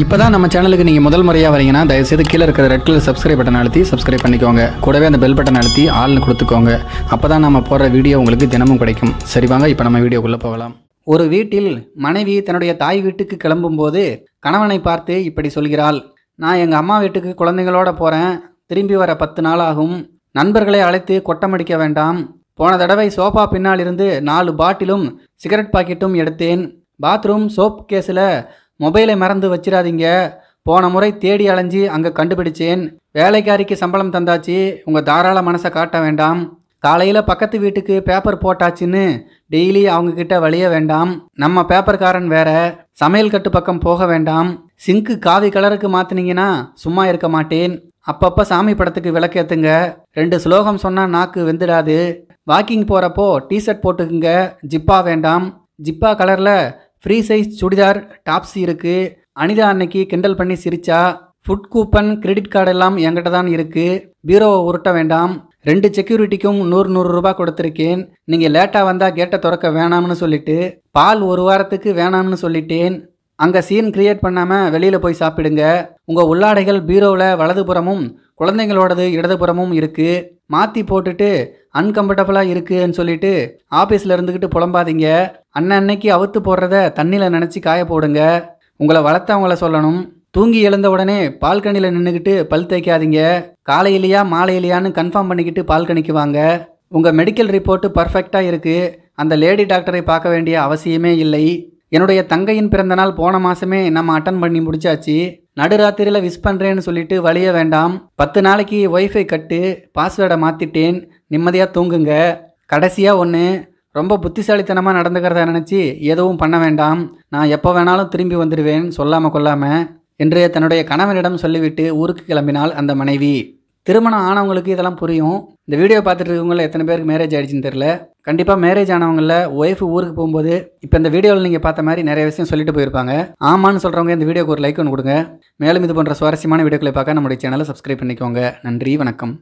இப்போ தான் நம்ம சேனலுக்கு நீங்கள் முதல் முறையாக வரீங்கன்னா தயவுசெய்து கீழே இருக்கிற ரெட் கலர் சப்ஸ்கிரைப் பட்டன் அழுத்தி சப்ஸ்கிரைப் பண்ணிக்கோங்க கூடவே அந்த பெல் பட்டன் அழுத்தி ஆள்னு கொடுத்துக்கோங்க அப்போ தான் நம்ம போடுற வீடியோ உங்களுக்கு தினமும் கிடைக்கும் சரி வாங்க இப்போ நம்ம வீடியோக்குள்ளே போகலாம் ஒரு வீட்டில் மனைவி தன்னுடைய தாய் வீட்டுக்கு கிளம்பும்போது கணவனை பார்த்து இப்படி சொல்கிறாள் நான் எங்கள் அம்மா வீட்டுக்கு குழந்தைங்களோட போகிறேன் திரும்பி வர பத்து நாள் ஆகும் நண்பர்களை அழைத்து கொட்டமடிக்க வேண்டாம் போன தடவை சோஃபா பின்னால் இருந்து நாலு பாட்டிலும் சிகரெட் பாக்கெட்டும் எடுத்தேன் பாத்ரூம் சோப் கேஸில் மொபைலை மறந்து வச்சிடாதீங்க போன முறை தேடி அலைஞ்சி அங்கே கண்டுபிடிச்சேன் வேலைக்காரிக்கு சம்பளம் தந்தாச்சு உங்கள் தாராள மனசை காட்ட வேண்டாம் காலையில் பக்கத்து வீட்டுக்கு பேப்பர் போட்டாச்சுன்னு டெய்லி அவங்கக்கிட்ட வழிய வேண்டாம் நம்ம பேப்பர்காரன் வேற சமையல் கட்டு பக்கம் போக வேண்டாம் சிங்க்கு காவி கலருக்கு மாற்றினீங்கன்னா சும்மா இருக்க மாட்டேன் அப்பப்போ சாமி படத்துக்கு விளக்கேற்றுங்க ரெண்டு ஸ்லோகம் சொன்னால் நாக்கு வெந்துடாது வாக்கிங் போகிறப்போ டீஷர்ட் போட்டுக்குங்க ஜிப்பா வேண்டாம் ஜிப்பா கலரில் ஃப்ரீ சைஸ் சுடிதார் டாப்ஸ் இருக்குது அனிதா அன்னைக்கு கிண்டல் பண்ணி சிரிச்சா ஃபுட் கூப்பன் கிரெடிட் கார்டு எல்லாம் என்கிட்ட தான் இருக்குது பீரோவை உருட்ட வேண்டாம் ரெண்டு செக்யூரிட்டிக்கும் நூறு நூறு ரூபாய் கொடுத்துருக்கேன் நீங்கள் லேட்டாக வந்தால் கேட்டை திறக்க வேணாம்னு சொல்லிட்டு பால் ஒரு வாரத்துக்கு வேணாம்னு சொல்லிட்டேன் அங்கே சீன் கிரியேட் பண்ணாமல் வெளியில் போய் சாப்பிடுங்க உங்கள் உள்ளாடைகள் பீரோவில் வலதுபுறமும் குழந்தைங்களோடது இடதுபுறமும் இருக்குது மாற்றி போட்டுட்டு அன்கம்ஃபர்டபுளாக இருக்குன்னு சொல்லிட்டு ஆஃபீஸில் இருந்துக்கிட்டு புலம்பாதீங்க அண்ணன் அன்னைக்கு அவுத்து போடுறத தண்ணியில் நினச்சி காய போடுங்க உங்களை வளர்த்தவங்கள சொல்லணும் தூங்கி எழுந்த உடனே பால்கனியில் நின்றுக்கிட்டு பல் தேய்க்காதீங்க காலையிலையா மாலையிலையான்னு கன்ஃபார்ம் பண்ணிக்கிட்டு பால்கனிக்கு வாங்க உங்கள் மெடிக்கல் ரிப்போர்ட்டு பர்ஃபெக்டாக இருக்குது அந்த லேடி டாக்டரை பார்க்க வேண்டிய அவசியமே இல்லை என்னுடைய தங்கையின் பிறந்தநாள் போன மாதமே நம்ம அட்டன் பண்ணி முடிச்சாச்சு நடுராத்திரியில் விஷ் பண்ணுறேன்னு சொல்லிட்டு வழிய வேண்டாம் பத்து நாளைக்கு ஒய்ஃபை கட்டு பாஸ்வேர்டை மாற்றிட்டேன் நிம்மதியாக தூங்குங்க கடைசியாக ஒன்று ரொம்ப புத்திசாலித்தனமாக நடந்துக்கிறத நினச்சி எதுவும் பண்ண வேண்டாம் நான் எப்போ வேணாலும் திரும்பி வந்துடுவேன் சொல்லாமல் கொள்ளாமல் என்று தன்னுடைய கணவனிடம் சொல்லிவிட்டு ஊருக்கு கிளம்பினாள் அந்த மனைவி திருமணம் ஆனவங்களுக்கு இதெல்லாம் புரியும் இந்த வீடியோ பார்த்துட்டு இருக்கவங்கள எத்தனை பேருக்கு மேரேஜ் ஆகிடுச்சின்னு தெரில கண்டிப்பாக மேரேஜ் ஆனவங்களில் ஒய்ஃப் ஊருக்கு போகும்போது இப்போ இந்த வீடியோவில் நீங்கள் பார்த்த மாதிரி நிறைய விஷயம் சொல்லிட்டு போயிருப்பாங்க ஆமான்னு சொல்கிறவங்க இந்த வீடியோக்கு ஒரு லைக் ஒன்று கொடுங்க மேலும் இது போன்ற சுவாரஸ்யமான வீடியோக்களை பார்க்க நம்முடைய சேனலை சப்ஸ்கிரைப் பண்ணிக்கோங்க நன்றி வணக்கம்